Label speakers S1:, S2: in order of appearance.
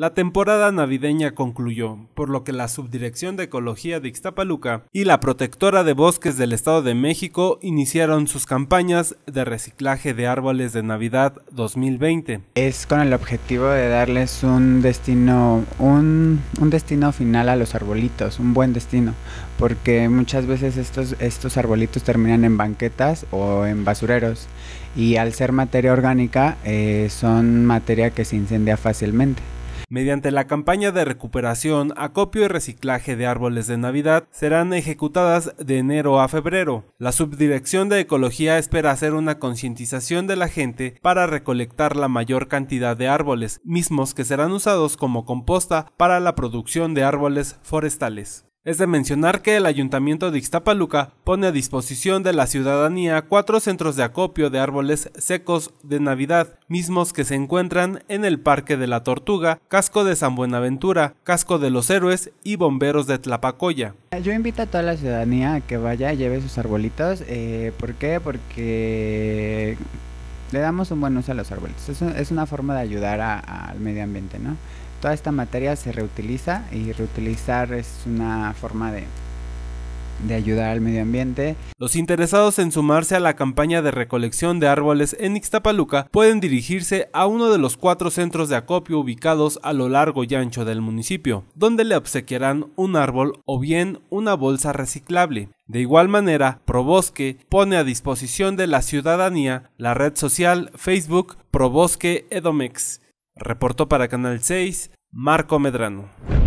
S1: La temporada navideña concluyó, por lo que la Subdirección de Ecología de Ixtapaluca y la Protectora de Bosques del Estado de México iniciaron sus campañas de reciclaje de árboles de Navidad 2020.
S2: Es con el objetivo de darles un destino, un, destino final a los arbolitos, un buen destino, porque muchas veces estos, estos arbolitos terminan en banquetas o en basureros y al ser materia orgánica eh, son materia que se incendia fácilmente.
S1: Mediante la campaña de recuperación, acopio y reciclaje de árboles de Navidad serán ejecutadas de enero a febrero. La Subdirección de Ecología espera hacer una concientización de la gente para recolectar la mayor cantidad de árboles, mismos que serán usados como composta para la producción de árboles forestales. Es de mencionar que el Ayuntamiento de Ixtapaluca pone a disposición de la ciudadanía cuatro centros de acopio de árboles secos de Navidad, mismos que se encuentran en el Parque de la Tortuga, Casco de San Buenaventura, Casco de los Héroes y Bomberos de Tlapacoya.
S2: Yo invito a toda la ciudadanía a que vaya, y lleve sus arbolitos. Eh, ¿Por qué? Porque le damos un buen uso a los árboles. Es, es una forma de ayudar al medio ambiente, ¿no? Toda esta materia se reutiliza y reutilizar es una forma de de ayudar al medio ambiente.
S1: Los interesados en sumarse a la campaña de recolección de árboles en Ixtapaluca pueden dirigirse a uno de los cuatro centros de acopio ubicados a lo largo y ancho del municipio, donde le obsequiarán un árbol o bien una bolsa reciclable. De igual manera, Probosque pone a disposición de la ciudadanía la red social Facebook Probosque Edomex. Reportó para Canal 6 Marco Medrano.